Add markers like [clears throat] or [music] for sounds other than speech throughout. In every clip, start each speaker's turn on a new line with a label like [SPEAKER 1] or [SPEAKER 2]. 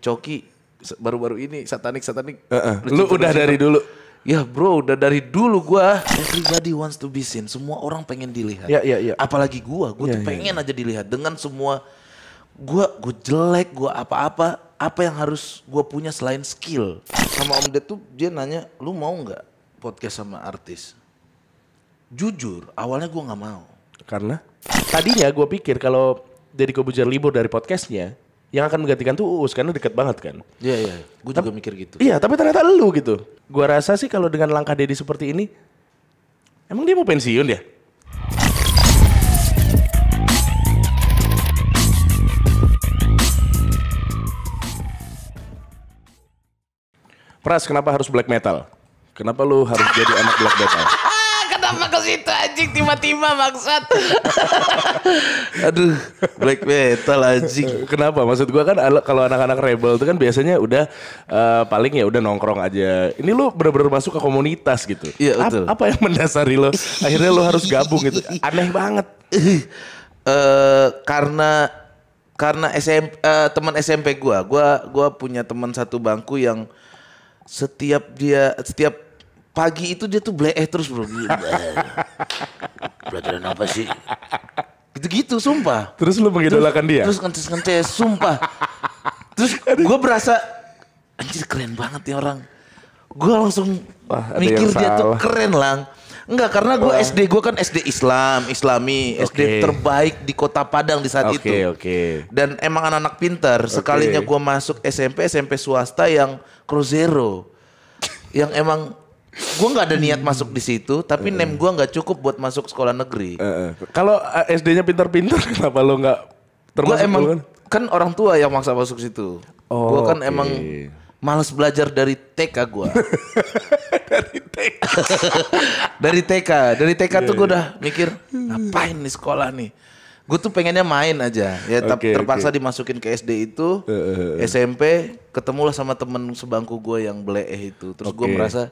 [SPEAKER 1] Coki baru-baru ini satanik satanik. Uh -uh. Lu udah dari dulu. Ya bro, udah dari dulu gua everybody wants to be seen. Semua orang pengen dilihat. Ya, ya, ya. Apalagi gua, gua yeah, tuh ya, pengen yeah, aja dilihat dengan semua gua gua jelek, gua apa-apa, apa yang harus gua punya selain skill. Sama Om Ded tuh dia nanya, "Lu mau nggak podcast sama artis?" Jujur, awalnya gua nggak mau. Karena tadinya gua pikir kalau jadi Kobujar libur dari podcastnya, yang akan menggantikan tuh Uus karena dekat banget kan. Iya iya, gue juga mikir gitu. Iya, tapi ternyata lu gitu. Gue rasa sih kalau dengan langkah Dedi seperti ini emang dia mau pensiun ya? Pras, kenapa harus black metal? Kenapa lu harus jadi anak black metal? anjing tiba-tiba maksud. [laughs] Aduh, black metal anjing. Kenapa? Maksud gua kan kalau anak-anak rebel itu kan biasanya udah uh, paling ya udah nongkrong aja. Ini lu bener-bener masuk ke komunitas gitu. Iya, betul. apa yang mendasari lo akhirnya lo harus gabung gitu? [laughs] Aneh banget. Eh uh, karena karena SMP uh, eh, teman SMP gua, gua gua punya teman satu bangku yang setiap dia setiap pagi itu dia tuh bleh terus bro. Pelajaran iya, iya. apa sih? Gitu-gitu, sumpah. Terus lu mengidolakan dia? Terus ngeces-ngeces, sumpah. Terus gue berasa, anjir keren banget nih orang. Gue langsung Wah, mikir dia tuh keren lang. Enggak, karena gue SD gue kan SD Islam, Islami, okay. SD terbaik di Kota Padang di saat okay, itu. Oke, okay. Dan emang anak-anak pintar. Sekalinya gue masuk SMP, SMP swasta yang Cruzeiro. yang emang gue nggak ada niat hmm. masuk di situ, tapi uh, hmm. name gue nggak cukup buat masuk sekolah negeri. Uh, uh. Kalau eh, SD-nya pintar-pintar, [laughs] kenapa lo nggak termasuk? Gue emang kan orang tua yang maksa masuk situ. Oh, gue kan okay. emang males belajar dari TK gue. [laughs] dari TK. [laughs] dari TK, dari TK yeah, tuh gue iya. udah mikir ngapain nih sekolah nih. Gue tuh pengennya main aja, ya okay, terpaksa okay. dimasukin ke SD itu, uh, uh, uh. SMP ketemulah sama temen sebangku gue yang bleh itu, terus okay. gue merasa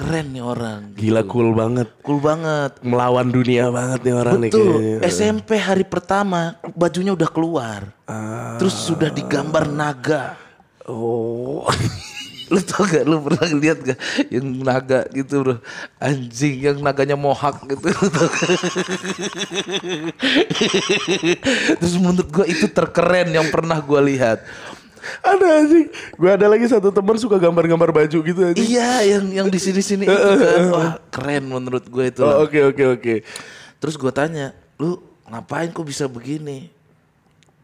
[SPEAKER 1] keren nih orang. Gitu. Gila cool banget. Cool banget. Melawan dunia banget nih orang Betul. nih. Betul. SMP hari pertama bajunya udah keluar. Ah. Terus sudah digambar naga. Oh. [laughs] lu tau gak lu pernah lihat gak yang naga gitu bro anjing yang naganya mohak gitu [laughs] terus menurut gue itu terkeren yang pernah gue lihat ada sih, Gue ada lagi satu teman suka gambar-gambar baju gitu anjing. Iya, yang yang di sini-sini itu eh, eh, kan. Eh, Wah, keren menurut gue itu. Oh, oke okay, oke okay, oke. Okay. Terus gue tanya, "Lu ngapain kok bisa begini?"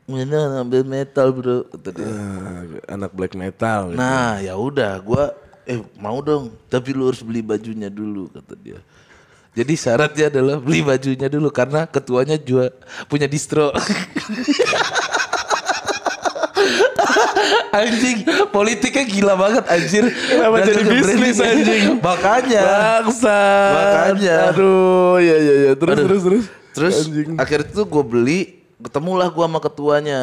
[SPEAKER 1] Mana ambil metal, Bro. Tadi. Uh, anak black metal. Gitu. Nah, ya udah, gua eh mau dong, tapi lu harus beli bajunya dulu kata dia. Jadi syaratnya adalah beli bajunya dulu karena ketuanya juga punya distro. [laughs] anjing politiknya gila banget anjir kenapa jadi bisnis anjing [laughs] makanya bangsa makanya aduh ya ya ya terus aduh. terus terus terus anjing. akhirnya tuh gue beli ketemulah gue sama ketuanya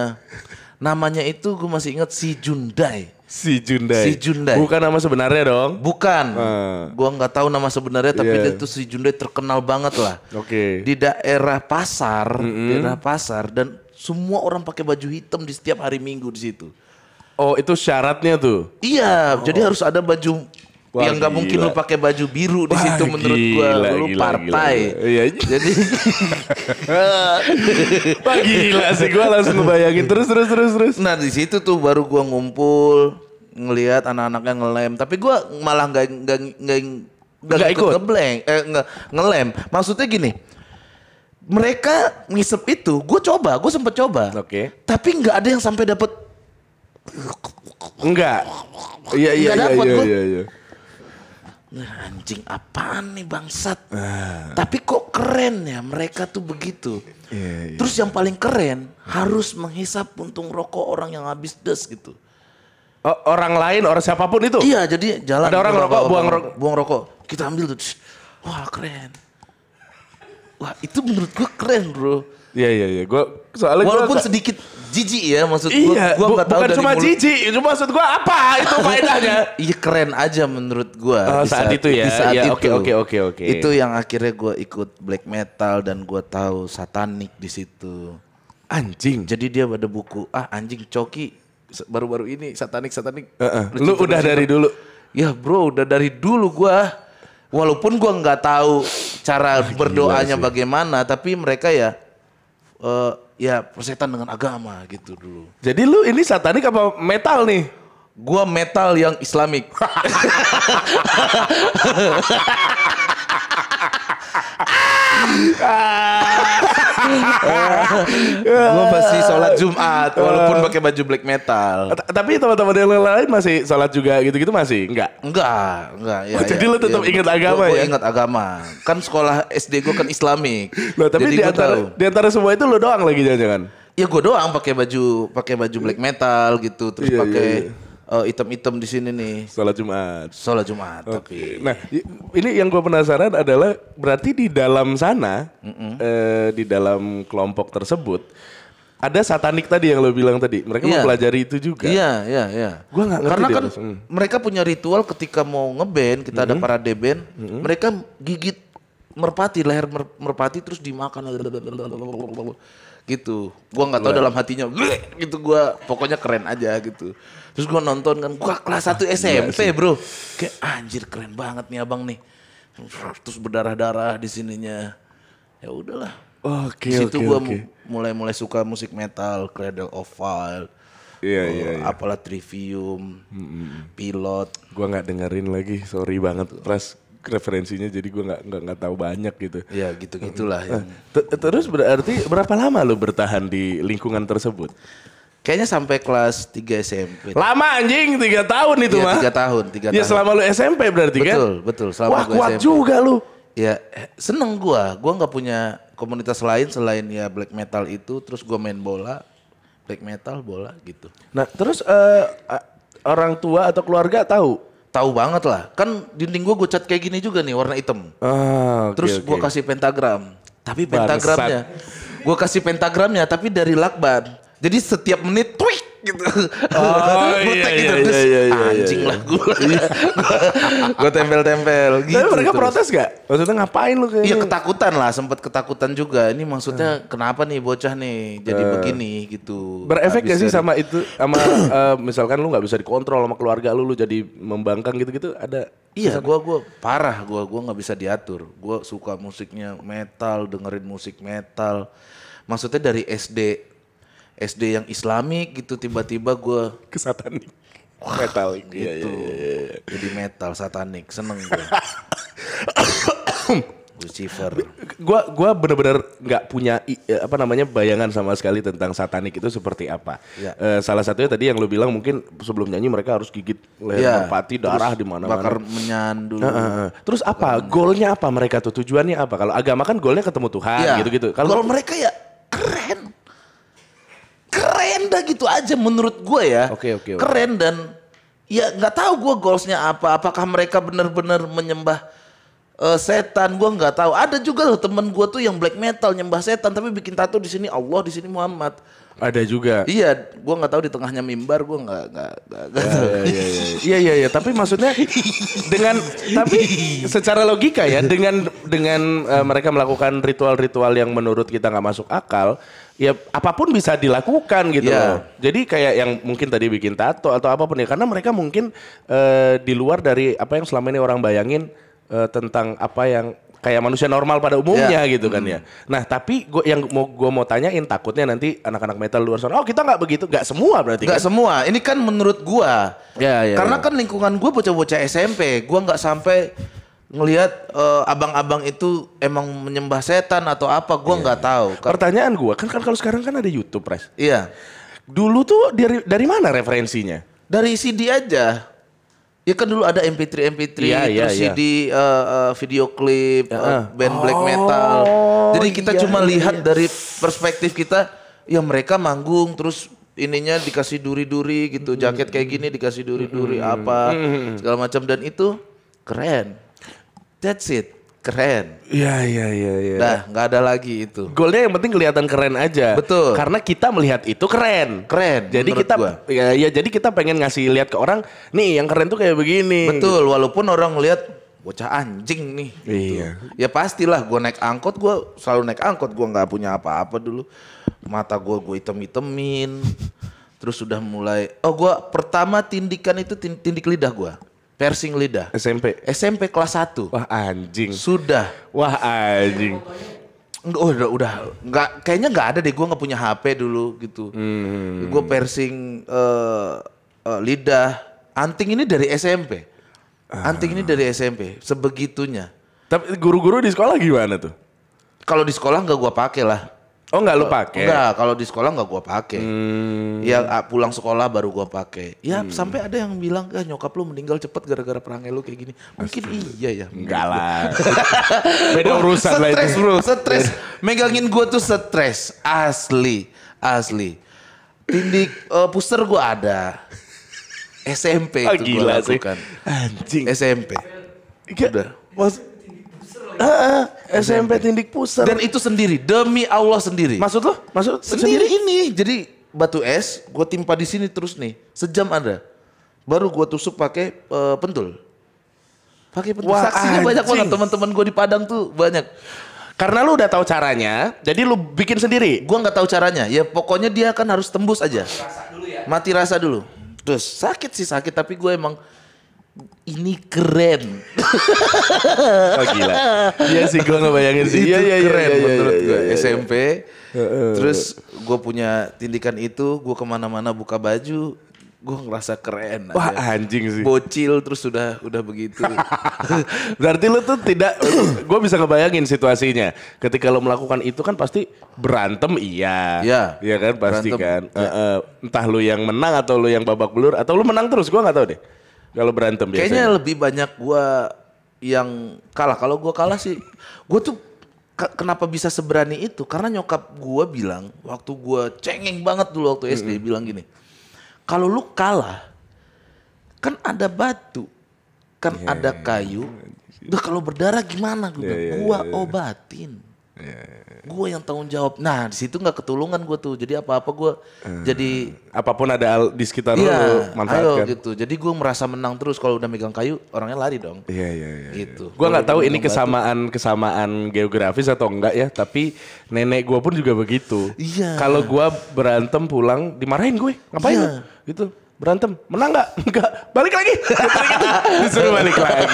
[SPEAKER 1] namanya itu gue masih ingat si Jundai Si Jundai. Si Jundai. Bukan nama sebenarnya dong. Bukan. Uh. Ah. gue nggak tahu nama sebenarnya tapi yeah. dia tuh si Jundai terkenal banget lah. Oke. Okay. Di daerah pasar, mm -hmm. daerah pasar dan semua orang pakai baju hitam di setiap hari Minggu di situ. Oh itu syaratnya tuh? Iya, oh. jadi harus ada baju Wah, yang nggak mungkin lu pakai baju biru di situ menurut gua gila, lu gila, partai. Iya. Jadi [laughs] Wah gila sih gua langsung ngebayangin terus terus terus terus. Nah, di situ tuh baru gua ngumpul ngelihat anak-anaknya ngelem, tapi gua malah nggak nggak nggak nggak ikut, ikut. ngebleng eh nge, ngelem. Maksudnya gini, mereka ngisep itu, gue coba, gue sempet coba. Oke. Okay. Tapi nggak ada yang sampai dapet. Enggak. Iya iya iya iya, iya iya iya. iya. Anjing apaan nih bangsat. Ah. Tapi kok keren ya mereka tuh begitu. Yeah, yeah. Terus yang paling keren harus menghisap untung rokok orang yang habis des gitu. Oh, orang lain orang siapapun itu. Iya, jadi jalan ada orang rokok, buang rokok, buang rokok. Kita ambil tuh. Wah, keren. Wah itu menurut gue keren bro. Iya iya iya. Gua soalnya walaupun gua, sedikit jijik ya maksud gue. Iya, gua gak tahu bukan cuma jijik, itu maksud gue apa itu faedahnya? [laughs] iya keren aja menurut gue. Oh, saat, saat itu ya. Di saat iya, Oke oke oke oke. Itu yang akhirnya gue ikut black metal dan gue tahu satanik di situ. Anjing. Jadi dia pada buku ah anjing coki baru-baru ini satanik satanik. Uh -uh. Lu udah dari dulu. Ya bro, udah dari dulu gue. Walaupun gue nggak tahu cara ah, berdoanya bagaimana, tapi mereka ya uh, ya persetan dengan agama gitu dulu. Jadi lu ini satanik apa metal nih? Gua metal yang islamik. [laughs] [laughs] Ah gue masih sholat Jumat walaupun pakai baju black metal. Tapi teman-teman yang lain masih sholat juga gitu-gitu masih? Enggak. Enggak, enggak. Ya, oh, jadi ya, lo tetap ya, ingat agama gua, ya? ingat agama. Kan sekolah SD gue kan Islamik. Loh, tapi di antara, di antara semua itu lo doang lagi jangan-jangan? Ya gue doang pakai baju pakai baju black metal gitu terus yeah, iya, pakai yeah, yeah uh, item-item di sini nih. Sholat Jumat. Sholat Jumat. Oke. Okay. Tapi... Nah, ini yang gue penasaran adalah berarti di dalam sana, mm di dalam kelompok tersebut ada satanik tadi yang lo bilang tadi. Mereka yeah. mempelajari itu juga. Iya, yeah, iya, yeah, iya. Yeah. Gua nggak ngerti Karena kan hmm. mereka punya ritual ketika mau ngeband, kita mm -hmm. ada para deben, mm -hmm. mereka gigit merpati, leher merpati terus dimakan gitu gua nggak tahu iya. dalam hatinya gitu gua pokoknya keren aja gitu terus gua nonton kan gua kelas 1 iya SMP bro ke anjir keren banget nih abang nih terus berdarah-darah di sininya ya udahlah Oke, okay, situ okay, gua okay. mulai-mulai suka musik metal, Cradle of Fire, Iya, eh, iya, iya. Apalah Trivium, mm -mm. Pilot. Gua nggak dengerin lagi, sorry banget, Pras referensinya jadi gue nggak nggak nggak tahu banyak gitu. Ya gitu gitulah. Nah, yang... Terus berarti berapa lama lo bertahan di lingkungan tersebut? Kayaknya sampai kelas 3 SMP. Lama anjing, tiga tahun itu ya, mah. Tiga tahun, tiga ya, tahun. Ya selama lu SMP berarti betul, kan? Betul, betul. Selama Wah, kuat SMP. juga lu. Ya, seneng gue. Gue nggak punya komunitas lain selain ya black metal itu, terus gue main bola, black metal, bola gitu. Nah, terus uh, orang tua atau keluarga tahu tahu banget lah. Kan dinding gua gue cat kayak gini juga nih warna hitam. Oh, ah, okay, Terus okay. kasih pentagram. Tapi pentagramnya, gua kasih pentagramnya tapi dari lakban. Jadi setiap menit, tui, gitu. [laughs] Oh iya iya, iya, iya, gitu. Terus, iya, iya, anjing iya, [laughs] iya. lah gue. gue tempel-tempel gitu. Tapi mereka terus. protes gak? Maksudnya ngapain lu kayak Iya ketakutan lah, sempat ketakutan juga. Ini maksudnya hmm. kenapa nih bocah nih jadi uh, begini gitu. Berefek gak sih dari... sama itu? Sama uh, [coughs] misalkan lu gak bisa dikontrol sama keluarga lu, lu jadi membangkang gitu-gitu ada? Iya, gue gua parah gue. Gue gak bisa diatur. Gue suka musiknya metal, dengerin musik metal. Maksudnya dari SD SD yang Islami gitu tiba-tiba gue ke satanik. Wah, metalik gitu. Iya, iya, iya, iya. Jadi metal satanik, seneng gue. [coughs] Lucifer. Gua gua benar-benar nggak punya eh, apa namanya bayangan sama sekali tentang satanik itu seperti apa. Ya. E, salah satunya tadi yang lu bilang mungkin sebelum nyanyi mereka harus gigit leher ya. merpati darah di mana-mana. Bakar menyan dulu. Nah, Terus apa? Golnya apa mereka tuh? Tujuannya apa? Kalau agama kan golnya ketemu Tuhan ya. gitu-gitu. Ya. Kalau mereka ya udah gitu aja menurut gue ya. Oke okay, oke. Okay, okay. Keren dan ya nggak tahu gue goalsnya apa. Apakah mereka benar-benar menyembah uh, setan? Gue nggak tahu. Ada juga loh temen gue tuh yang black metal nyembah setan tapi bikin tato di sini Allah di sini Muhammad. Ada juga. Iya, gua nggak tahu di tengahnya mimbar gua nggak nggak nggak ya, tahu. Iya iya iya. iya iya iya, tapi maksudnya dengan tapi secara logika ya dengan dengan uh, mereka melakukan ritual-ritual yang menurut kita nggak masuk akal, ya apapun bisa dilakukan gitu yeah. loh. Jadi kayak yang mungkin tadi bikin tato atau apapun ya karena mereka mungkin uh, di luar dari apa yang selama ini orang bayangin uh, tentang apa yang kayak manusia normal pada umumnya yeah. gitu kan mm. ya. Nah tapi gua, yang mau gue mau tanyain takutnya nanti anak-anak metal luar sana, oh kita nggak begitu, nggak semua berarti. Nggak kan? semua. Ini kan menurut gue. Ya, yeah, ya. karena yeah. kan lingkungan gue bocah-bocah SMP, gue nggak sampai ngelihat uh, abang-abang itu emang menyembah setan atau apa gue iya, nggak yeah. tahu pertanyaan gue kan kan kalau sekarang kan ada YouTube pres iya dulu tuh dari dari mana referensinya dari CD aja Ya kan dulu ada MP3 MP3 ya, terus ya, CD ya. Eh, eh, video klip ya, uh, band oh, black metal. Jadi kita iya, cuma iya, lihat iya. dari perspektif kita ya mereka manggung terus ininya dikasih duri-duri gitu, -hmm. jaket kayak gini dikasih duri-duri -hmm. apa mm-hmm. segala macam dan itu keren. That's it keren. Iya iya iya Ya. Dah, nggak ada lagi itu. Golnya yang penting kelihatan keren aja. Betul. Karena kita melihat itu keren. Keren. Jadi kita gua. ya ya jadi kita pengen ngasih lihat ke orang, nih yang keren tuh kayak begini. Betul, walaupun orang lihat bocah anjing nih. Gitu. Iya. Gitu. Ya pastilah gue naik angkot, gue selalu naik angkot, gue nggak punya apa-apa dulu. Mata gue gue item-itemin. Terus sudah mulai, oh gue pertama tindikan itu tindik lidah gue. Persing lidah. SMP. SMP kelas 1. Wah anjing. Sudah. Wah anjing. oh, udah, udah. nggak kayaknya nggak ada deh. Gue nggak punya HP dulu gitu. Hmm. Gue persing uh, uh, lidah. Anting ini dari SMP. Ah. Anting ini dari SMP. Sebegitunya. Tapi guru-guru di sekolah gimana tuh? Kalau di sekolah nggak gue pakai lah. Oh nggak lu pakai? Enggak, kalau di sekolah nggak gua pakai. Hmm. Ya ah, pulang sekolah baru gua pakai. Ya hmm. sampai ada yang bilang, "Ah, nyokap lu meninggal cepet gara-gara perangai lu kayak gini." Mungkin Astaga. iya ya. Enggak lah. [laughs] Beda urusan lah itu. Stres, Bro, stres. Megangin gua tuh stres asli, asli. Tindik uh, eh, puster gua ada. SMP oh, itu gila gua lakukan. Sih. Anjing. SMP. Udah. Mas, Uh, SMP Tindik Pusar. Dan itu sendiri, demi Allah sendiri. Maksud lo? Maksud sendiri, sendiri ini. Jadi batu es, gue timpa di sini terus nih, sejam ada. Baru gue tusuk pakai uh, pentul. Pakai pentul. Wah, Saksinya anjing. banyak banget teman-teman gue di Padang tuh banyak. Karena lu udah tahu caranya, jadi lu bikin sendiri. Gua nggak tahu caranya. Ya pokoknya dia kan harus tembus aja. Mati rasa dulu ya. Mati rasa dulu. Terus sakit sih sakit tapi gue emang ini keren. [laughs] oh gila. Iya sih gue ngebayangin sih. Iya, iya iya keren iya, iya, menurut gue iya, iya, SMP. Iya. Terus gue punya tindikan itu, gue kemana-mana buka baju, gue ngerasa keren. Wah aja. anjing sih. Bocil terus sudah udah begitu. [laughs] Berarti lu tuh tidak, gue bisa ngebayangin situasinya. Ketika lo melakukan itu kan pasti berantem iya. Iya. Iya kan pasti berantem, kan. Iya. Uh, uh, entah lu yang menang atau lu yang babak belur atau lu menang terus gue nggak tahu deh. Kalau berantem biasanya. Kayaknya lebih banyak gue yang kalah. Kalau gue kalah sih, gue tuh kenapa bisa seberani itu? Karena nyokap gue bilang waktu gue cengeng banget dulu waktu SD mm -hmm. bilang gini, kalau lu kalah kan ada batu, kan yeah. ada iya, kayu. Iya, iya. Udah kalau berdarah gimana? Gue yeah, yeah, gua yeah. obatin. Yeah. Iya, iya. Gue yang tanggung jawab. Nah di situ nggak ketulungan gue tuh. Jadi apa-apa gue uh, jadi apapun ada di sekitar yeah, lu manfaatkan. Ayo gitu. Jadi gue merasa menang terus kalau udah megang kayu orangnya lari dong. Iya yeah, iya yeah, iya. Yeah, gitu. Gue nggak tahu ini gitu. kesamaan batu. kesamaan geografis atau enggak ya. Tapi nenek gue pun juga begitu. Iya. Yeah. Kalau gue berantem pulang dimarahin gue. Ngapain? Yeah. Gitu berantem menang nggak [laughs] nggak balik lagi [laughs] disuruh balik lagi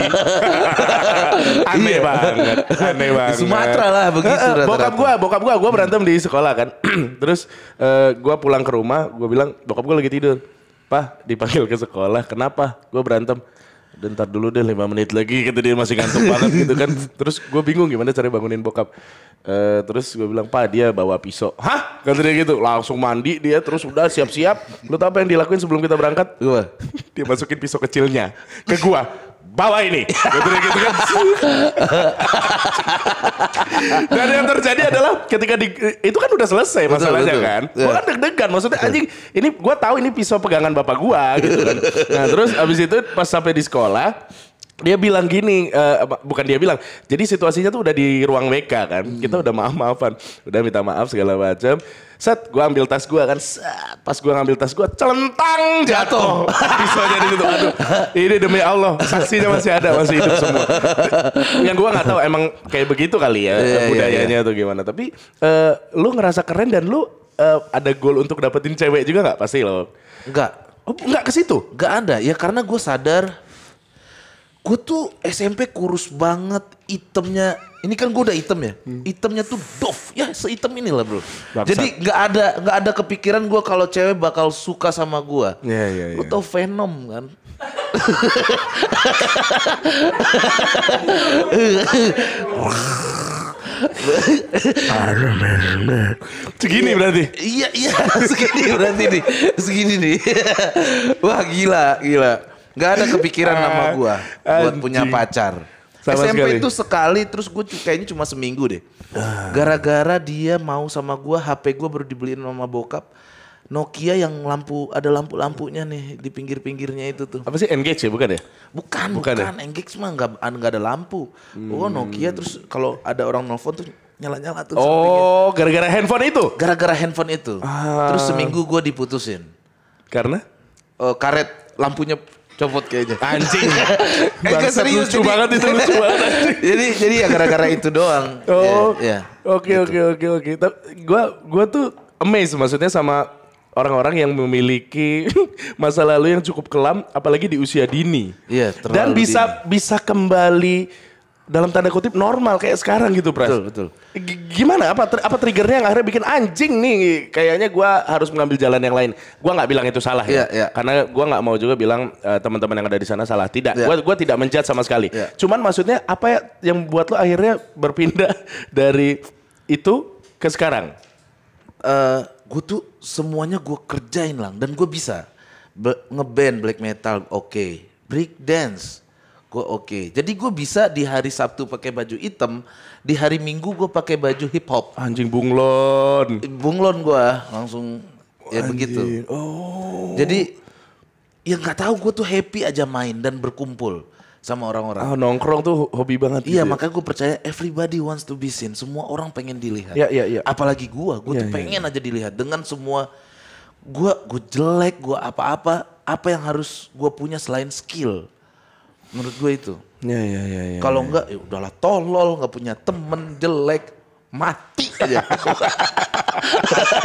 [SPEAKER 1] [laughs] aneh iya. banget aneh banget di Sumatera lah begitu uh, uh, bokap gue bokap gue gue berantem di sekolah kan [clears throat] terus uh, eh, gue pulang ke rumah gue bilang bokap gue lagi tidur Pak dipanggil ke sekolah kenapa gue berantem dentar dulu deh lima menit lagi gitu dia masih ngantuk banget gitu kan [laughs] terus gue bingung gimana cara bangunin bokap uh, terus gue bilang pak dia bawa pisau hah kata dia gitu langsung mandi dia terus udah siap-siap lu tau apa yang dilakuin sebelum kita berangkat gue [laughs] dia masukin pisau kecilnya ke gua bawa ini. Gitu, gitu kan. Dan yang terjadi adalah ketika di itu kan udah selesai betul, masalahnya betul. kan. Gue iya. kan deg-degan maksudnya anjing ini gue tahu ini pisau pegangan bapak gue gitu kan. Nah terus abis itu pas sampai di sekolah dia bilang gini uh, bukan dia bilang jadi situasinya tuh udah di ruang WK kan hmm. kita udah maaf maafan udah minta maaf segala macam set gua ambil tas gua kan set pas gua ngambil tas gua celentang jatuh pisaunya oh. [laughs] di situ aduh ini demi Allah saksinya masih ada masih hidup semua yang gua nggak tahu emang kayak begitu kali ya yeah, iya, budayanya yeah, yeah. atau gimana tapi uh, lu ngerasa keren dan lu uh, ada goal untuk dapetin cewek juga nggak pasti lo nggak oh, nggak ke situ nggak ada ya karena gua sadar gue tuh SMP kurus banget, itemnya. Ini kan gue udah item ya, hmm. itemnya tuh dof, ya seitem inilah bro. Baksa. Jadi nggak ada nggak ada kepikiran gue kalau cewek bakal suka sama gue. Iya iya. Lu iya. tau Venom kan? segini berarti. Iya iya segini berarti nih, segini nih. Wah gila gila. Gak ada kepikiran nama [laughs] ah, gue buat punya pacar. Sama SMP sekali. itu sekali terus gue kayaknya cuma seminggu deh. Ah. Gara-gara dia mau sama gue HP gue baru dibeliin sama bokap. Nokia yang lampu ada lampu-lampunya nih di pinggir-pinggirnya itu tuh. Apa sih engage ya bukan ya? Bukan, bukan. Ya? bukan. Ya? Engage mah nggak ada lampu. Hmm. Oh Nokia terus kalau ada orang nelfon tuh nyala-nyala tuh. Oh, gara-gara handphone itu? Gara-gara handphone itu. Ah. Terus seminggu gue diputusin. Karena? Uh, karet lampunya copot kayaknya. Anjing. [laughs] kan serius lucu banget itu lucu banget. [laughs] jadi jadi ya gara-gara itu doang. Oh. Ya. Oke oke oke oke. Gua gua tuh amazed maksudnya sama orang-orang yang memiliki [laughs] masa lalu yang cukup kelam apalagi di usia dini. Iya, Dan bisa dini. bisa kembali dalam tanda kutip normal kayak sekarang gitu pres Betul, betul. G gimana apa ter, apa triggernya yang akhirnya bikin anjing nih kayaknya gue harus mengambil jalan yang lain. Gue nggak bilang itu salah yeah, ya. Yeah. Iya. Karena gue nggak mau juga bilang uh, teman-teman yang ada di sana salah. Tidak. Yeah. Gue gua tidak menjat sama sekali. Yeah. Cuman maksudnya apa ya yang buat lo akhirnya berpindah [laughs] dari itu ke sekarang? Uh, eh, gue tuh semuanya gue kerjain lang dan gue bisa ngeband black metal oke okay. break dance gue oke. Okay. Jadi gue bisa di hari Sabtu pakai baju hitam, di hari Minggu gue pakai baju hip hop. Anjing bunglon. Eh, bunglon gue langsung ya Anjing. begitu. Oh. Jadi ya nggak tahu gue tuh happy aja main dan berkumpul sama orang-orang. Oh, nongkrong tuh hobi banget. Iya, gitu. Ya? makanya gue percaya everybody wants to be seen. Semua orang pengen dilihat. Iya, iya, iya. Apalagi gue, gue ya, tuh ya, pengen ya. aja dilihat dengan semua gue, gue jelek, gue apa-apa, apa yang harus gue punya selain skill Menurut gue itu. Ya ya ya. ya Kalau ya, enggak ya udahlah tolol, nggak punya temen, jelek, mati aja.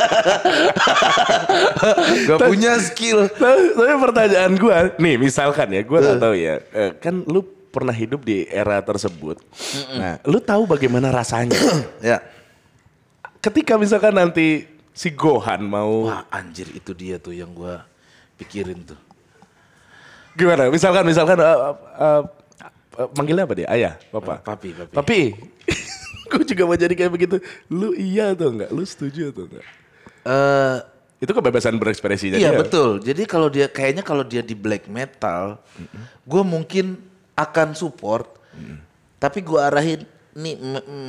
[SPEAKER 1] [laughs] gak punya skill. Tapi, tapi pertanyaan gue, nih misalkan ya, gue uh. tahu ya, eh, kan lu pernah hidup di era tersebut. Nah, lu tahu bagaimana rasanya? [coughs] ya. Ketika misalkan nanti si Gohan mau Wah, anjir itu dia tuh yang gue pikirin tuh. Gimana? Misalkan, misalkan uh, uh, uh, manggilnya apa dia? Ayah, bapak. Papi, papi. Papi. Gue [laughs] juga mau jadi kayak begitu. Lu iya atau enggak? Lu setuju atau enggak? Eh, uh, itu kebebasan berekspresinya iya dia. betul jadi kalau dia kayaknya kalau dia di black metal mm -hmm. gue mungkin akan support mm tapi gue arahin nih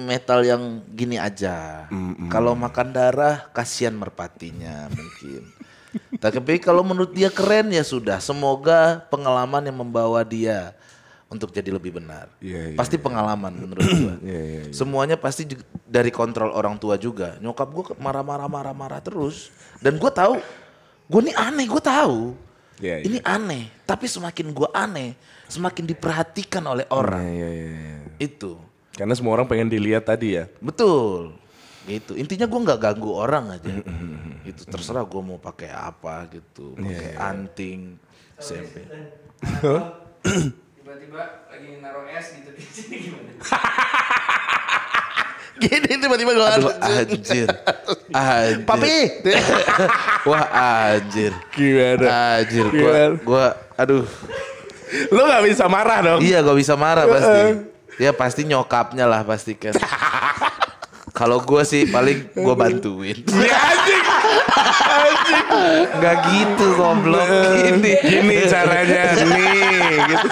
[SPEAKER 1] metal yang gini aja mm -hmm. kalau makan darah kasihan merpatinya mungkin tapi kalau menurut dia keren ya sudah. Semoga pengalaman yang membawa dia untuk jadi lebih benar. Yeah, yeah, pasti yeah. pengalaman menurut gue. yeah, yeah, yeah. Semuanya pasti dari kontrol orang tua juga. Nyokap gue marah-marah marah-marah terus dan gue tahu gue ini aneh, gue tahu. Yeah, yeah. Ini aneh, tapi semakin gue aneh, semakin diperhatikan oleh orang. Yeah, yeah, yeah. Iya. Itu. Karena semua orang pengen dilihat tadi ya. Betul gitu intinya gue nggak ganggu orang aja itu terserah gue mau pakai apa gitu iya, pakai yeah, yeah. anting SMP kan tiba-tiba lagi naruh es gitu di sini gimana [laughs] gini tiba-tiba gue Aduh, anjir. [laughs] anjir. Papi. [laughs] Wah anjir. Gimana? Anjir. gue gue aduh. lo gak bisa marah dong? Iya gak bisa marah pasti. Ya pasti nyokapnya lah pasti kan. Kalau gue sih paling gue bantuin. [laughs] Ya, anjing. Anjing. Gak gitu goblok. Gini. Eh, Gini caranya nih. Gitu.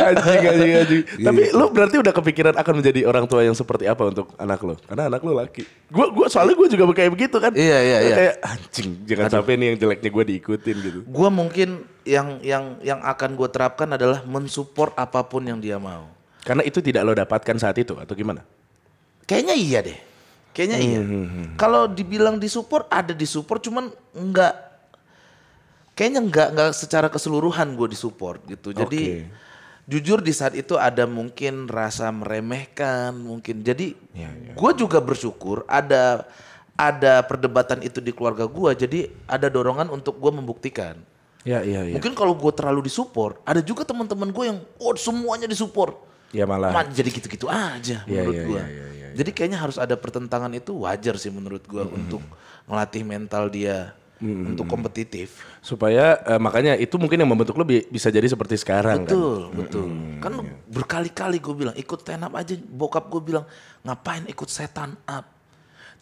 [SPEAKER 1] Anjing, anjing, anjing. Gini. Tapi gitu. lu berarti udah kepikiran akan menjadi orang tua yang seperti apa untuk anak lu? Karena anak lu laki. Gue gua, soalnya gue juga kayak begitu kan. Iya, iya, iya. Kayak anjing jangan Aduh. sampai nih yang jeleknya gue diikutin gitu. Gue mungkin yang yang yang akan gue terapkan adalah mensupport apapun yang dia mau. Karena itu tidak lo dapatkan saat itu atau gimana? Kayaknya iya deh. Kayaknya iya. Hmm, hmm, hmm. Kalau dibilang di support ada di support cuman enggak kayaknya enggak enggak secara keseluruhan gue di support gitu. Jadi okay. jujur di saat itu ada mungkin rasa meremehkan mungkin. Jadi ya, ya. gue juga bersyukur ada ada perdebatan itu di keluarga gue. Jadi ada dorongan untuk gue membuktikan. Ya, ya, ya. Mungkin kalau gue terlalu disupport, ada juga teman-teman gue yang oh semuanya disupport. Ya malah. jadi gitu-gitu aja ya, menurut ya, gue. Ya, ya, ya jadi iya. kayaknya harus ada pertentangan itu wajar sih menurut gua hmm. untuk melatih mental dia hmm. untuk kompetitif. Supaya uh, makanya itu mungkin yang membentuk lo bisa jadi seperti sekarang betul, kan. Betul, hmm. Kan iya. berkali-kali gue bilang ikut stand up aja bokap gue bilang ngapain ikut setan up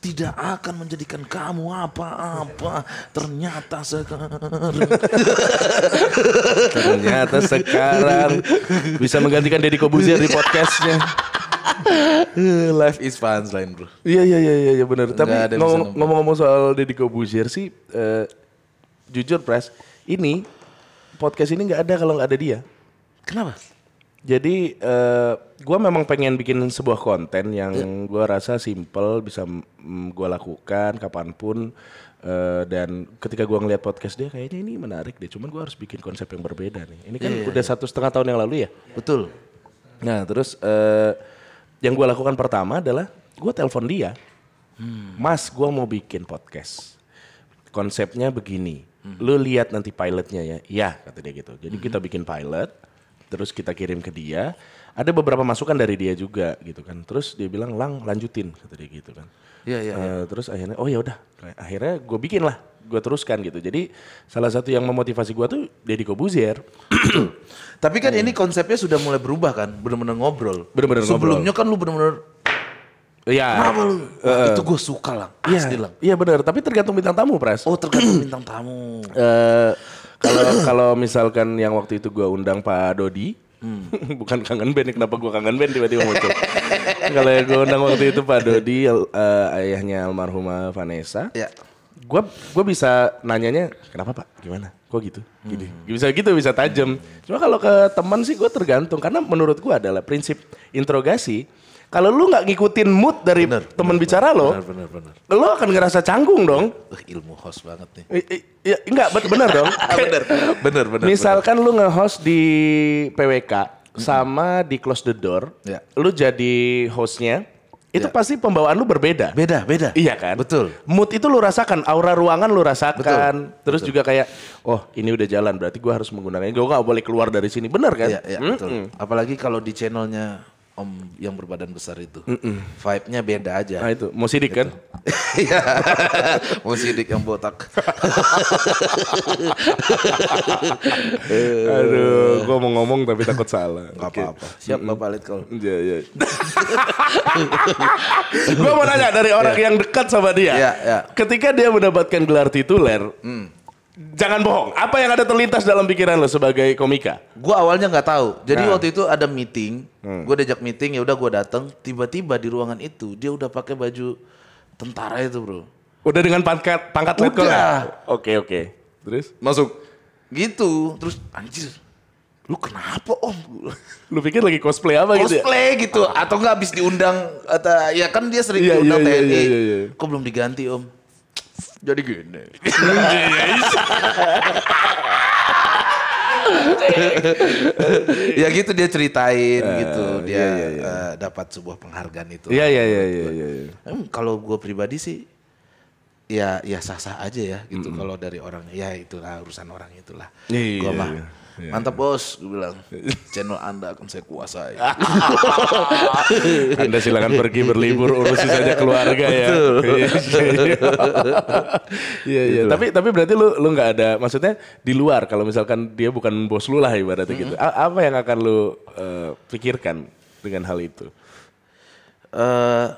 [SPEAKER 1] tidak akan menjadikan kamu apa-apa. Ternyata sekarang. Ternyata sekarang bisa menggantikan Deddy Kobuzier di podcastnya. [laughs] Life is fun selain bro. Iya iya iya iya, iya benar. Tapi ngomong-ngomong soal Deddy Kobuzier sih, uh, jujur pres, ini podcast ini nggak ada kalau nggak ada dia. Kenapa? Jadi uh, eh, gue memang pengen bikin sebuah konten yang iya. gue rasa simple bisa mm, gue lakukan kapanpun uh, dan ketika gue ngeliat podcast dia kayaknya ini menarik deh. Cuman gue harus bikin konsep yang berbeda nih. Ini kan yeah, iya, udah yeah. satu setengah tahun yang lalu ya. Betul. Nah terus uh, yang gue lakukan pertama adalah gue telepon dia. Hmm. Mas, gue mau bikin podcast. Konsepnya begini. Hmm. Lu lihat nanti pilotnya ya. Iya, kata dia gitu. Jadi hmm. kita bikin pilot, terus kita kirim ke dia ada beberapa masukan dari dia juga gitu kan. Terus dia bilang lang lanjutin kata dia gitu kan. Iya iya. Uh, ya. Terus akhirnya oh ya udah akhirnya gue bikin lah gue teruskan gitu. Jadi salah satu yang memotivasi gue tuh Deddy Kobuzier. [clears throat] Tapi kan hmm. ini konsepnya sudah mulai berubah kan, bener-bener ngobrol. Bener-bener Sebelumnya kan lu bener-bener Iya. Kenapa Uh, itu gue suka lah. Iya. Iya benar. Tapi tergantung bintang tamu, Pres. Oh tergantung bintang tamu. Uh, kalau kalau misalkan yang waktu itu gue undang Pak Dodi, Hmm. [laughs] Bukan kangen band, kenapa gua kangen band tiba-tiba muncul. Kalau gua undang waktu itu Pak Dodi, uh, ayahnya almarhumah Vanessa. Ya gue gue bisa nanyanya kenapa pak gimana kok gitu gini hmm. bisa gitu bisa tajam hmm. cuma kalau ke teman sih gue tergantung karena menurut gue adalah prinsip interogasi kalau lu nggak ngikutin mood dari bener, temen bicara lo, lo akan ngerasa canggung dong. Uh, ilmu host banget nih. I, i, ya, enggak, bener dong. [laughs] Ah, bener, bener, bener. Misalkan bener. lu nge-host di PWK sama di Close the Door, ya. lu jadi hostnya, itu ya. pasti pembawaan lu berbeda. Beda, beda. Iya kan? Betul. Mood itu lu rasakan, aura ruangan lu rasakan. Betul. Terus betul. juga kayak, oh ini udah jalan berarti gua harus menggunakannya. Gua gak boleh keluar dari sini. Bener kan? Iya, iya hmm? betul. Hmm. Apalagi kalau di channelnya om yang berbadan besar itu. Mm -mm. Vibe-nya beda aja. Nah itu, mau sidik gitu. kan? Iya, [laughs] mau sidik yang botak. [laughs] Aduh, gue mau ngomong tapi takut salah. Gak okay. apa-apa, siap mm -mm. Bapak Letkol. Iya, iya. [laughs] gue mau nanya dari orang yeah. yang dekat sama dia. Iya, yeah, iya. Yeah. Ketika dia mendapatkan gelar tituler, mm jangan bohong. Apa yang ada terlintas dalam pikiran lo sebagai komika? Gue awalnya nggak tahu. Jadi nah. waktu itu ada meeting, hmm. gue diajak meeting ya udah gue datang. Tiba-tiba di ruangan itu dia udah pakai baju tentara itu bro. Udah dengan pangkat pangkat letkol. Ya? Udah. Oke oke. Terus masuk. Gitu. Terus anjir. Lu kenapa om? Lu pikir lagi cosplay apa gitu ya? cosplay gitu? Cosplay ya? gitu. Atau nggak habis diundang atau ya kan dia sering yeah, diundang yeah, iya, TNI. E. Iya, yeah, yeah, yeah. Kok belum diganti om? Jadi gini. ya gitu dia ceritain uh, gitu iya, dia yeah, yeah, yeah. Uh, dapat sebuah penghargaan itu. Iya iya iya iya. iya, iya. kalau gue pribadi sih ya ya sah-sah aja ya gitu mm -hmm. kalau dari orangnya, ya itulah urusan orang itulah. Yeah, gue gue mah Yeah. Yeah. Mantap bos, gue bilang. Channel Anda akan saya kuasai. anda silakan pergi berlibur, urusi saja keluarga ya. Iya iya. Tapi tapi berarti lu lu nggak ada, maksudnya di luar kalau misalkan dia bukan bos lu lah ibaratnya mm -hmm. gitu. A apa yang akan lu uh, pikirkan dengan hal itu? Uh,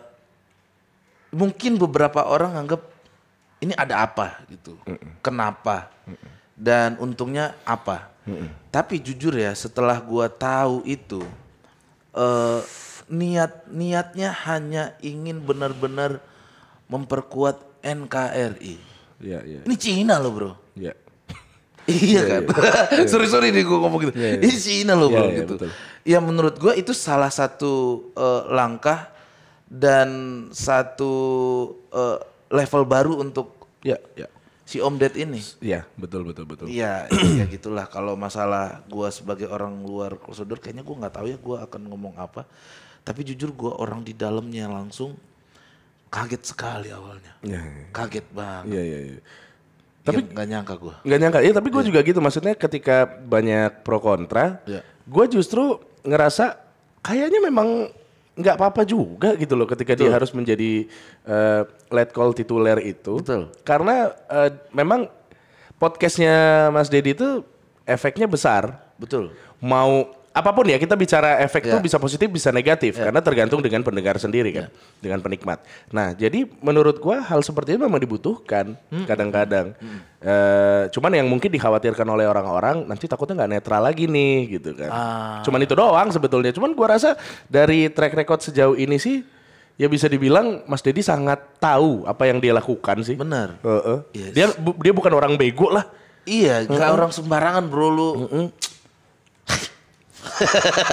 [SPEAKER 1] mungkin beberapa orang anggap ini ada apa gitu, mm -mm. kenapa, mm -mm. dan untungnya apa tapi jujur ya, setelah gua tahu itu uh, niat niatnya hanya ingin benar-benar memperkuat NKRI. Ya, ya. Ini Cina loh, Bro. Ya. [laughs] iya ya, kan? [laughs] sorry sorry nih gue ngomong gitu. Ini Cina loh, Bro gitu. Betul. Ya menurut gua itu salah satu uh, langkah dan satu uh, level baru untuk ya, ya si Om Ded ini. Iya, betul betul betul. Iya, ya gitulah kalau masalah gua sebagai orang luar prosedur kayaknya gua nggak tahu ya gua akan ngomong apa. Tapi jujur gua orang di dalamnya langsung kaget sekali awalnya. Ya, ya. Kaget banget. Iya, iya, iya. Tapi nggak ya, nyangka gua. Nggak nyangka. Iya, tapi gua ya. juga gitu. Maksudnya ketika banyak pro kontra, ya. gua justru ngerasa kayaknya memang nggak apa-apa juga gitu loh ketika Betul. dia harus menjadi uh, eh, let call tituler itu. Betul. Karena uh, memang podcastnya Mas Dedi itu efeknya besar. Betul. Mau apapun ya kita bicara efek yeah. tuh ya. bisa positif bisa negatif yeah. karena tergantung dengan pendengar sendiri kan yeah. dengan penikmat nah jadi menurut gua hal seperti itu memang dibutuhkan hmm. kadang-kadang mm. -hmm. uh, cuman yang mungkin dikhawatirkan oleh orang-orang nanti takutnya nggak netral lagi nih gitu kan ah. cuman itu doang sebetulnya cuman gua rasa dari track record sejauh ini sih ya bisa dibilang Mas Dedi sangat tahu apa yang dia lakukan sih. Benar. Uh -uh. Yes. Dia bu, dia bukan orang bego lah. Iya, nggak uh -uh. orang sembarangan bro lu. Uh -uh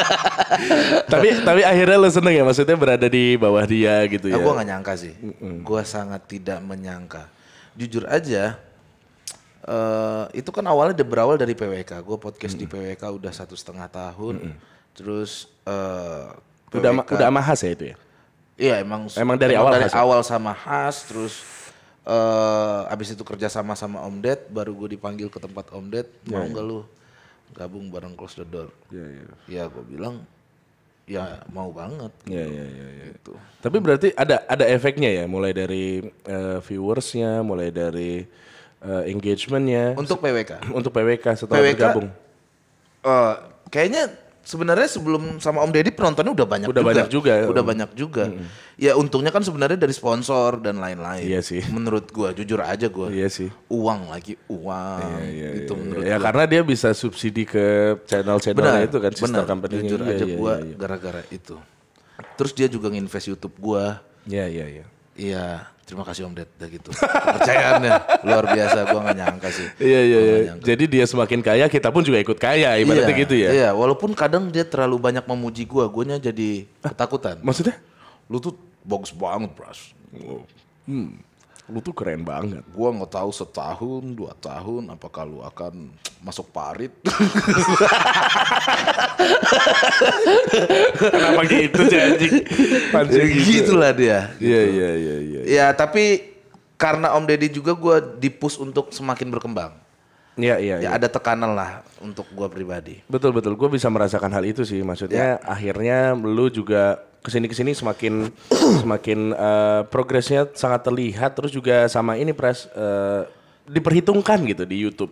[SPEAKER 1] [laughs] tapi tapi akhirnya lo seneng ya maksudnya berada di bawah dia gitu ya? Nah, gue gak nyangka sih. Mm-hmm. Gue sangat tidak menyangka. Jujur aja, uh, itu kan awalnya berawal dari PWK. Gue podcast mm-hmm. di PWK udah satu setengah tahun. Mm-hmm. Terus uh, eh, PWK, udah udah ya itu ya? Iya emang emang dari emang awal dari ya? awal sama Has terus uh, abis itu kerja sama sama Om Ded baru gue dipanggil ke tempat Om Ded mau ya, ya. nggak lu gabung bareng Close the Door. Iya, iya. Ya gue bilang ya mau banget gitu. iya, iya, iya, ya. Gitu. Tapi berarti ada ada efeknya ya mulai dari uh, viewersnya, mulai dari uh, engagementnya. Untuk PWK. Untuk PWK setelah PWK, bergabung. Uh, kayaknya sebenarnya sebelum sama Om Deddy penontonnya udah banyak udah juga. banyak juga ya. udah banyak juga hmm. ya untungnya kan sebenarnya dari sponsor dan lain-lain iya sih menurut gua jujur aja gua iya sih uang lagi uang iya, iya, itu iya, menurut iya. ya gua. karena dia bisa subsidi ke channel-channel itu kan sister benar, company jujur iya, aja iya, gua gara-gara iya, iya. itu terus dia juga nginvest YouTube gua iya iya iya Iya, terima kasih Om Ded, gitu. Percayaannya luar biasa, gua gak nyangka sih. Iya iya iya. Jadi dia semakin kaya, kita pun juga ikut kaya, ibaratnya iya, gitu ya. Iya, walaupun kadang dia terlalu banyak memuji gua, guanya jadi ketakutan. Maksudnya? Lu tuh bagus banget, Bras. Oh. Hmm lu tuh keren banget. Gua nggak tahu setahun, dua tahun, apakah lu akan masuk parit? [laughs] Kenapa gitu sih anjing? Ya, gitu lah dia. Iya, gitu. Iya, iya iya iya. Ya tapi karena Om Deddy juga gue dipus untuk semakin berkembang. Iya iya. Ya, ya ada tekanan lah untuk gue pribadi. Betul betul. Gue bisa merasakan hal itu sih. Maksudnya ya. akhirnya lu juga kesini kesini semakin [clears throat] semakin uh, progresnya sangat terlihat. Terus juga sama ini pres uh, diperhitungkan gitu di YouTube.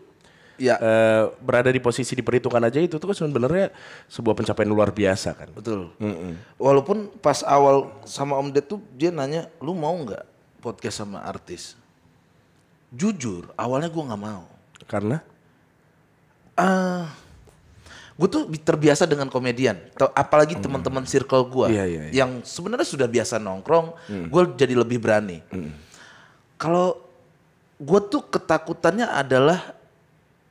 [SPEAKER 1] Ya. Uh, berada di posisi diperhitungkan aja itu tuh kan sebenarnya sebuah pencapaian luar biasa kan. Betul. Mm -mm. Walaupun pas awal sama Om Ded tuh dia nanya lu mau nggak podcast sama artis. Jujur awalnya gue nggak mau karena uh, ah, gue tuh terbiasa dengan komedian, apalagi mm. teman-teman circle gue yeah, yeah, yeah. yang sebenarnya sudah biasa nongkrong, Mm. gue jadi lebih berani. Mm. Kalau gue tuh ketakutannya adalah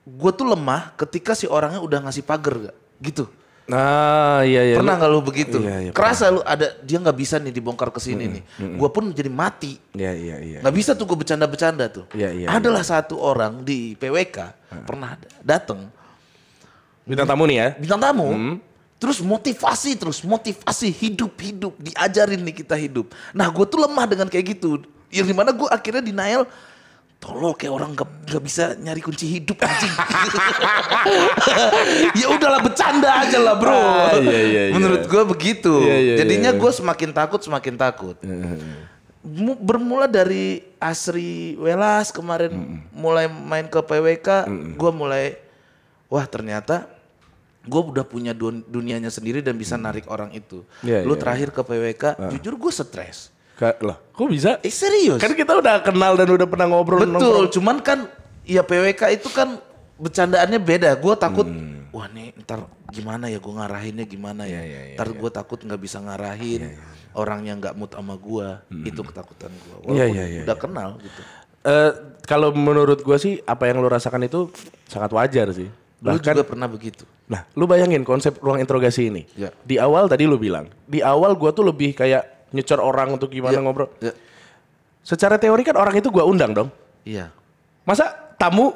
[SPEAKER 1] gue tuh lemah ketika si orangnya udah ngasih pagar gitu nah iya iya. Pernah nggak lu begitu? Iya, iya, Kerasa pernah. lu ada dia nggak bisa nih dibongkar ke sini mm, nih. Mm, gue pun jadi mati. Iya iya iya. Gak bisa tuh gue bercanda-bercanda tuh. Iya iya. Adalah iya. satu orang di PWK uh. pernah datang. Bintang tamu nih ya? Bintang tamu. Mm. Terus motivasi terus motivasi hidup hidup diajarin nih kita hidup. Nah gue tuh lemah dengan kayak gitu. Yang dimana gue akhirnya denial tolol kayak orang gak, gak bisa nyari kunci hidup anjing. [laughs] ya udahlah bercanda aja lah bro. Ah, iya, iya, iya. Menurut gue begitu. Iya, iya, iya, Jadinya iya. gue semakin takut semakin takut. Iya, bermula dari Asri Welas kemarin mm -mm. mulai main ke PWK, mm gue mulai wah ternyata gue udah punya dun dunianya sendiri dan bisa narik orang itu. Yeah, Lu iya. terakhir ke PWK, uh. Ah. jujur gue stres lah, kok bisa? Eh serius? Kan kita udah kenal dan udah pernah ngobrol. Betul, cuman kan ya PWK itu kan bercandaannya beda. Gue takut, hmm. wah nih ntar gimana ya gue ngarahinnya gimana ya. ya, ya, ya ntar ya. gue takut nggak bisa ngarahin ya, ya. orangnya nggak mood sama gue. Hmm. Itu ketakutan gue. Iya, Walaupun ya, ya, ya, udah ya. kenal gitu. Uh, kalau menurut gue sih apa yang lo rasakan itu sangat wajar sih. Bahkan, lu juga pernah begitu. Nah, lu bayangin konsep ruang interogasi ini. Ya. Di awal tadi lu bilang, di awal gue tuh lebih kayak nyecer orang untuk gimana yeah. ngobrol. Yeah. Secara teori kan orang itu gua undang dong. Iya. Masa tamu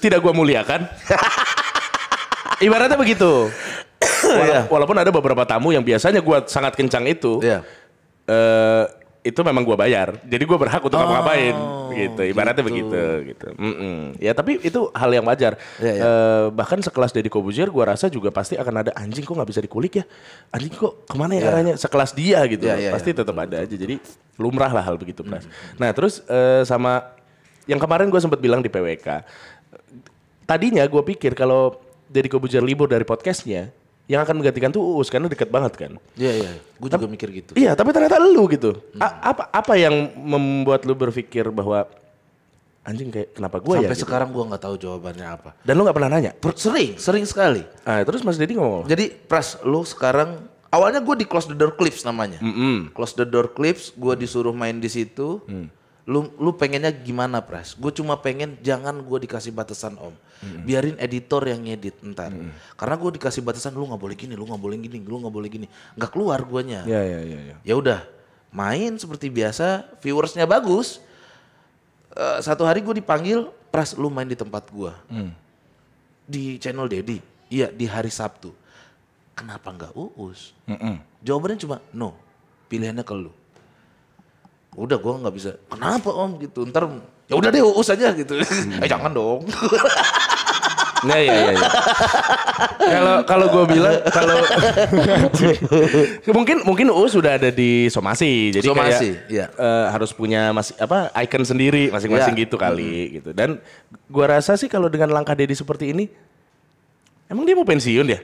[SPEAKER 1] tidak gua muliakan? [laughs] Ibaratnya begitu. Iya. Wala yeah. Walaupun ada beberapa tamu yang biasanya gua sangat kencang itu. Iya. Uh, itu memang gue bayar. Jadi gue berhak untuk oh, ngapain gitu. gitu. Ibaratnya gitu. begitu gitu. Mm -mm. Ya tapi itu hal yang wajar. Ya, ya. Uh, bahkan sekelas Deddy Kobuzier gue rasa juga pasti akan ada anjing kok nggak bisa dikulik ya. Anjing kok kemana ya, ya. ya. arahnya? Sekelas dia gitu. Ya, ya, pasti ya. tetap ada aja. Jadi lumrah lah hal begitu Pras. Hmm. Nah terus uh, sama yang kemarin gue sempat bilang di PWK. Tadinya gue pikir kalau Deddy Kobuzier libur dari podcastnya yang akan menggantikan tuh Uus karena dekat banget kan. Iya iya, iya. gue juga mikir gitu. Iya, tapi ternyata lu gitu. Hmm. A apa apa yang membuat lu berpikir bahwa anjing kayak kenapa gue ya? Sampai gitu. sekarang gue nggak tahu jawabannya apa. Dan lu nggak pernah nanya? sering, sering sekali. Ah, terus Mas Dedi ngomong. Jadi Pras, lu sekarang awalnya gue di Close the Door Clips namanya. Mm -hmm. Close the Door Clips, gue disuruh main di situ. Mm. Lu lu pengennya gimana Pras? Gue cuma pengen jangan gue dikasih batasan om Biarin editor yang ngedit ntar. Karena gue dikasih batasan lu nggak boleh gini, lu nggak boleh gini, lu nggak boleh gini. Nggak keluar guanya. Ya ya ya. Ya, ya udah main seperti biasa, viewersnya bagus. Uh, satu hari gue dipanggil, pras lu main di tempat gue. Mm. Di channel deddy Iya di hari Sabtu. Kenapa nggak uus? Mm-mm. Jawabannya cuma no. Pilihannya ke lu udah gue nggak bisa kenapa om gitu ntar ya udah deh uus aja gitu hmm. [laughs] eh jangan dong [laughs] Nah, iya, iya iya. Kalau kalau gue bilang kalau [laughs] mungkin mungkin U sudah ada di somasi, jadi somasi, kayak ya. uh, eh, harus punya mas apa icon sendiri masing-masing ya. gitu kali hmm. gitu. Dan gue rasa sih kalau dengan langkah Dedi seperti ini, emang dia mau pensiun ya?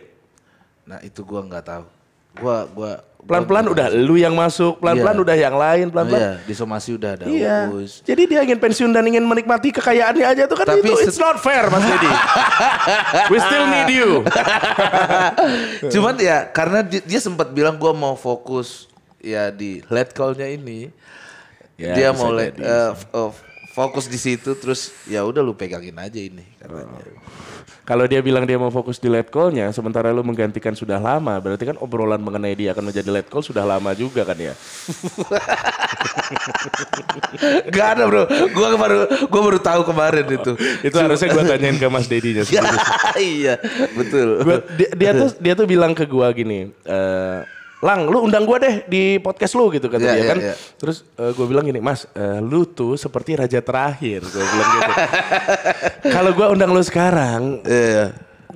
[SPEAKER 1] Nah itu gue nggak tahu. Gua gua pelan-pelan udah lu yang masuk, pelan-pelan iya. udah yang lain, pelan-pelan. Iya, somasi disomasi udah ada. Iya. Jadi dia ingin pensiun dan ingin menikmati kekayaannya aja tuh kan Tapi itu it's not fair Mas Dedi. [laughs] We still need you. [laughs] Cuman ya karena dia, dia sempat bilang gua mau fokus ya di let call-nya ini. Ya, dia mau let, uh, uh, fokus di situ terus ya udah lu pegangin aja ini karena. Oh. Kalau dia bilang dia mau fokus di late call-nya, sementara lu menggantikan sudah lama, berarti kan obrolan mengenai dia akan menjadi late call sudah lama juga kan ya? [laughs]
[SPEAKER 2] Gak ada bro, gua
[SPEAKER 1] baru gua baru tahu kemarin itu. itu harusnya gua tanyain ke Mas Dedinya. [laughs] iya, betul. Gua, dia, dia tuh dia tuh bilang ke gua gini, uh, Lang, lu undang gue deh di podcast lu gitu kata yeah, dia yeah, kan. Yeah. Terus uh, eh, gue bilang gini, Mas, uh, lu tuh seperti raja terakhir. Gue bilang gitu. [laughs] Kalau gue undang lu sekarang, yeah. Iya.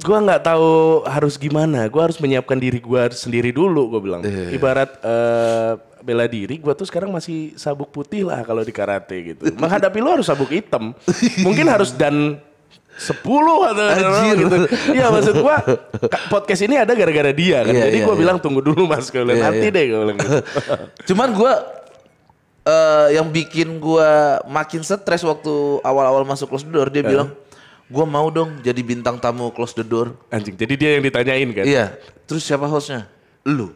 [SPEAKER 1] gue nggak tahu harus gimana. Gue harus menyiapkan diri gue sendiri dulu. Gue bilang, yeah. Iya. ibarat uh, bela diri, gue tuh sekarang masih sabuk putih lah kalau di karate gitu. Menghadapi lu harus sabuk hitam. [laughs] Mungkin harus dan sepuluh atau Anjir. gitu. Iya maksud gua podcast ini ada gara-gara dia kan. Yeah, Jadi yeah, gua yeah. bilang tunggu dulu Mas gue bilang yeah, nanti yeah. deh gua gitu. [laughs] Cuman gua uh, yang bikin gua makin stres waktu awal-awal masuk close the door dia uh. bilang gue mau dong jadi bintang tamu close the door. Anjing, jadi dia yang ditanyain kan? Iya. Terus siapa hostnya? Lu.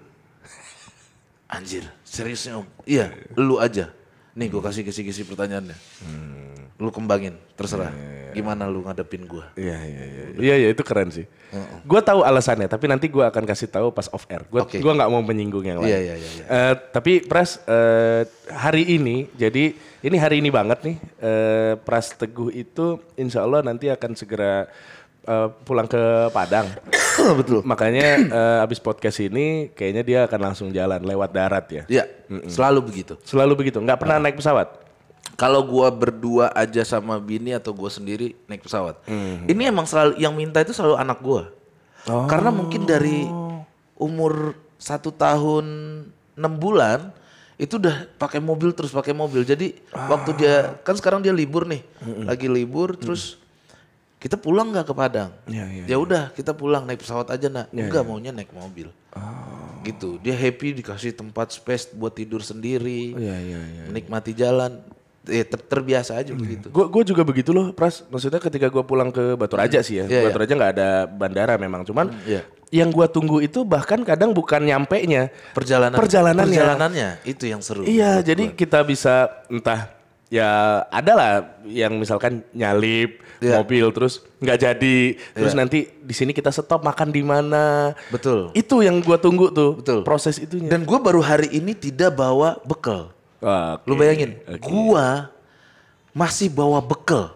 [SPEAKER 1] Anjir, seriusnya om? Iya, lu aja. Nih gue kasih kisi-kisi pertanyaannya. Hmm lu kembangin terserah yeah, yeah. Iya. gimana lu ngadepin gua iya iya iya iya, iya itu keren sih uh -uh. gua tahu alasannya tapi nanti gua akan kasih tahu pas off air gua okay. gua nggak mau menyinggung yang lain iya iya iya, iya. Eh, tapi pres uh, eh, hari ini jadi ini hari ini banget nih uh, pras teguh itu insya Allah nanti akan segera Uh, pulang ke Padang, [coughs] betul. Makanya uh, abis podcast ini kayaknya dia akan langsung jalan lewat darat ya. Iya, mm selalu begitu. Selalu begitu, nggak pernah naik pesawat. Kalau gua berdua aja sama bini atau gua sendiri naik pesawat. Hmm. Ini emang selalu yang minta itu selalu anak gua. Oh. Karena mungkin dari umur satu tahun enam bulan itu udah pakai mobil terus pakai mobil. Jadi ah. waktu dia kan sekarang dia libur nih, mm lagi libur mhm. terus kita pulang nggak ke Padang? Iya, iya, ya, ya, ya udah kita pulang naik pesawat aja nak. Ya, Enggak ya. maunya naik mobil. Oh. Gitu dia happy dikasih tempat space buat tidur sendiri, ya, ya, ya, menikmati jalan ya, ter terbiasa aja iya. begitu. Gue gue juga begitu loh, Pras. Maksudnya ketika gue pulang ke Batu Raja sih ya. Yeah, iya. Batu yeah. Raja nggak ada bandara memang, cuman hmm, yeah. yang gue tunggu itu bahkan kadang bukan nyampe nya perjalanan perjalanannya. perjalanannya itu yang seru. Iya, jadi gua. kita bisa entah ya adalah yang misalkan nyalip yeah. mobil terus nggak jadi terus yeah. nanti di sini kita stop makan di mana betul itu yang gue tunggu tuh betul proses itunya dan gue baru hari ini tidak bawa bekal Okay. Lu bayangin, okay. gua masih bawa bekel,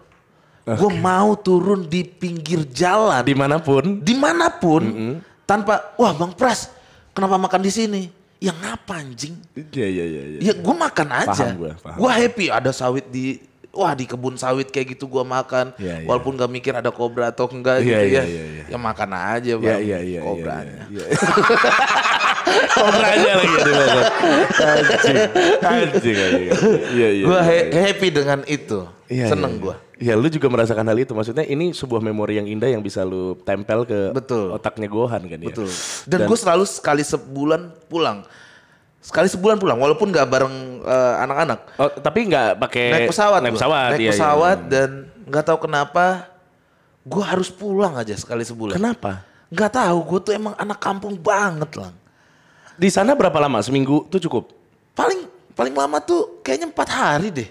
[SPEAKER 1] Okay. Gua mau turun di pinggir jalan. Dimanapun. Dimanapun. Mm -hmm. Tanpa, wah Bang Pras kenapa makan di sini? Ya ngapa anjing? Iya, iya, iya. iya. Ya, ya, ya, ya. ya gue makan aja. Paham Gue happy ada sawit di wah di kebun sawit kayak gitu gua makan yeah, yeah. walaupun gak mikir ada kobra atau enggak yeah, gitu yeah, ya yeah, yeah. Iya. ya makan aja iya, bang yeah, yeah, yeah, kobranya yeah, iya. [laughs] yeah. kobranya lagi di mana anjing anjing anjing gua happy dengan itu yeah, seneng yeah, gua Ya lu juga merasakan hal itu. Maksudnya ini sebuah memori yang indah yang bisa lu tempel ke Betul. otaknya Gohan kan ya. Betul. Dan, Dan gue selalu sekali sebulan pulang sekali sebulan pulang walaupun nggak bareng anak eh, anak-anak. oh, tapi nggak pakai naik pesawat. Naik pesawat. Naik iya, iya. pesawat iya. dan nggak tahu kenapa gue harus pulang aja sekali sebulan. Kenapa? Nggak tahu, gue tuh emang anak kampung banget lah Di sana berapa lama? Seminggu tuh cukup? Paling paling lama tuh kayaknya empat hari deh.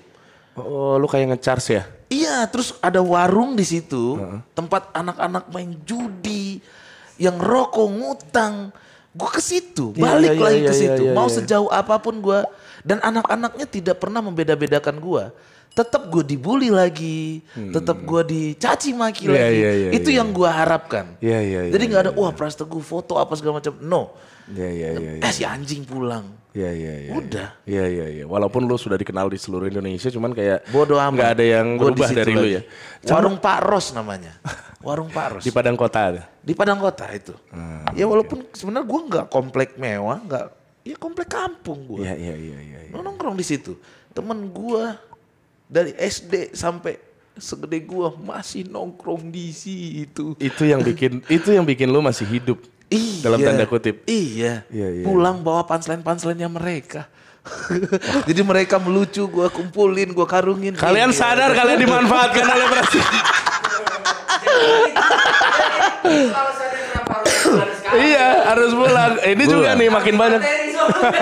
[SPEAKER 1] Oh, lu kayak ngecharge ya? Iya, terus ada warung di situ, uh -huh. tempat anak-anak main judi, yang rokok ngutang, gue ke situ, iya, balik yeah, yeah, lagi iya, ke iya, situ. yeah, yeah, Mau sejauh apapun gue dan anak-anaknya tidak pernah membeda-bedakan gue tetap gue dibully lagi, hmm. tetap gue dicaci maki yeah, lagi. Yeah, yeah, itu yeah. yang iya. gue harapkan. Yeah, yeah, yeah, Jadi nggak yeah, ada yeah, wah iya. Pras Teguh foto apa segala macam. No. Ya, ya, ya, eh si anjing pulang. Iya iya iya. Udah. Ya ya ya. Walaupun lu sudah dikenal di seluruh Indonesia, cuman kayak bodoh amat. Gak ada yang gua berubah dari lagi. lu ya. Warung Pak Ros namanya. Warung Pak Ros. [laughs] di Padang Kota ada. Di Padang Kota itu. Hmm, ya walaupun okay. sebenarnya gue nggak komplek mewah, nggak ya komplek kampung gue. Ya ya iya. Ya, ya. Nongkrong di situ. Temen gue dari SD sampai segede gua masih nongkrong di situ. Itu yang bikin itu yang bikin lu masih hidup. Iya. Dalam tanda kutip. Iya. iya, iya. iya. Pulang bawa pansel panselnya mereka. [laughs] Jadi mereka melucu, gua kumpulin, gua karungin. Kalian iya. sadar kalian dimanfaatkan oleh presiden. [laughs] Iya, harus pulang. Ini juga nih makin banyak.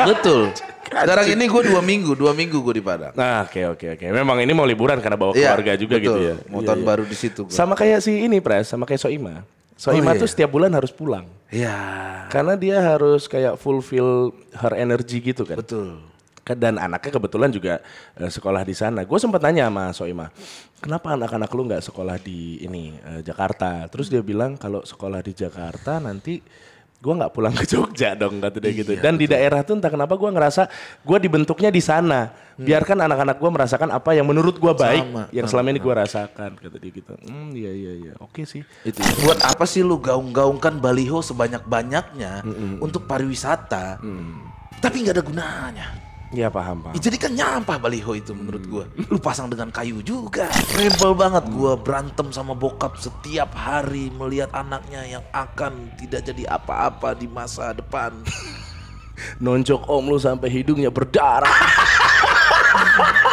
[SPEAKER 1] Betul. [laughs] Sekarang ini gue dua minggu, dua minggu gue di Padang. Nah, oke okay, oke okay, oke. Okay. Memang ini mau liburan karena bawa yeah, keluarga juga gitu betul. gitu ya. Mau iya, tahun yeah, baru di situ. Gua. Sama kayak si ini Pres, sama kayak Soima. Soima oh, iya. tuh setiap bulan harus pulang. Iya. Karena dia harus kayak fulfill her energy gitu kan. Betul kan, dan anaknya kebetulan juga uh, sekolah di sana. Gue sempat nanya sama Soima, kenapa anak-anak lu nggak sekolah di ini uh, Jakarta? Terus dia bilang kalau sekolah di Jakarta nanti gue nggak pulang ke Jogja dong kata dia gitu. iya, gitu. Dan betul. di daerah tuh entah kenapa gue ngerasa gue dibentuknya di sana. Hmm. Biarkan anak-anak gue merasakan apa yang menurut gue baik, Sama. yang selama ini gue rasakan kata dia gitu. Hmm, iya iya iya, oke sih. Itu. Ya. Buat apa sih lu gaung-gaungkan baliho sebanyak-banyaknya mm -mm. untuk pariwisata? Mm. Tapi nggak ada gunanya. Iya paham paham. jadi kan nyampah baliho itu menurut gue, Lu pasang dengan kayu juga. Rebel banget gue berantem sama bokap setiap hari melihat anaknya yang akan tidak jadi apa-apa di masa depan. [laughs] Noncok om lu sampai hidungnya berdarah. [laughs]